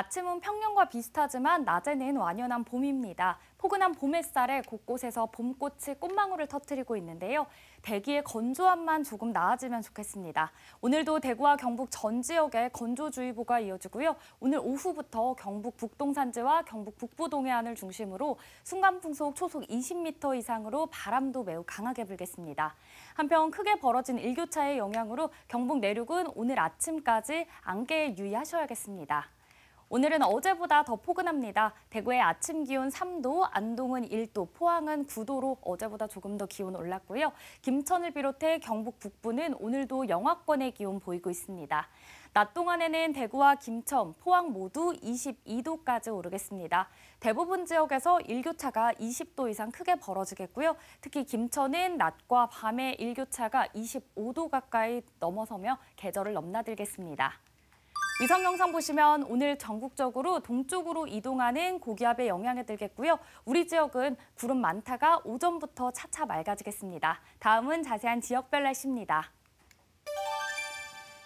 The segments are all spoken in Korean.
아침은 평년과 비슷하지만 낮에는 완연한 봄입니다. 포근한 봄 햇살에 곳곳에서 봄꽃이 꽃망울을 터뜨리고 있는데요. 대기의 건조함만 조금 나아지면 좋겠습니다. 오늘도 대구와 경북 전 지역에 건조주의보가 이어지고요. 오늘 오후부터 경북 북동산지와 경북 북부 동해안을 중심으로 순간풍속 초속 20m 이상으로 바람도 매우 강하게 불겠습니다. 한편 크게 벌어진 일교차의 영향으로 경북 내륙은 오늘 아침까지 안개에 유의하셔야겠습니다. 오늘은 어제보다 더 포근합니다. 대구의 아침 기온 3도, 안동은 1도, 포항은 9도로 어제보다 조금 더 기온 올랐고요. 김천을 비롯해 경북 북부는 오늘도 영하권의 기온 보이고 있습니다. 낮 동안에는 대구와 김천, 포항 모두 22도까지 오르겠습니다. 대부분 지역에서 일교차가 20도 이상 크게 벌어지겠고요. 특히 김천은 낮과 밤의 일교차가 25도 가까이 넘어서며 계절을 넘나들겠습니다. 위성 영상 보시면 오늘 전국적으로 동쪽으로 이동하는 고기압의 영향을 들겠고요. 우리 지역은 구름 많다가 오전부터 차차 맑아지겠습니다. 다음은 자세한 지역별 날씨입니다.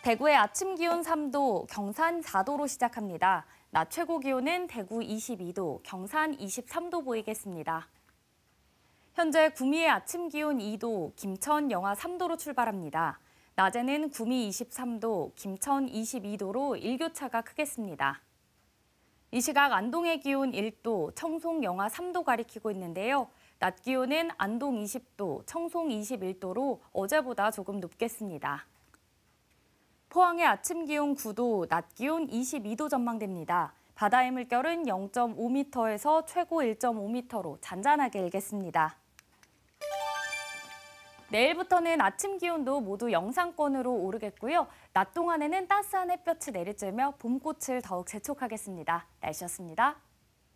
대구의 아침 기온 3도, 경산 4도로 시작합니다. 낮 최고 기온은 대구 22도, 경산 23도 보이겠습니다. 현재 구미의 아침 기온 2도, 김천 영하 3도로 출발합니다. 낮에는 구미 23도, 김천 22도로 일교차가 크겠습니다. 이 시각 안동의 기온 1도, 청송 영하 3도 가리키고 있는데요. 낮 기온은 안동 20도, 청송 21도로 어제보다 조금 높겠습니다. 포항의 아침 기온 9도, 낮 기온 22도 전망됩니다. 바다의 물결은 0.5m에서 최고 1.5m로 잔잔하게 일겠습니다. 내일부터는 아침 기온도 모두 영상권으로 오르겠고요. 낮 동안에는 따스한 햇볕이 내리쬐며 봄꽃을 더욱 재촉하겠습니다. 날씨였습니다.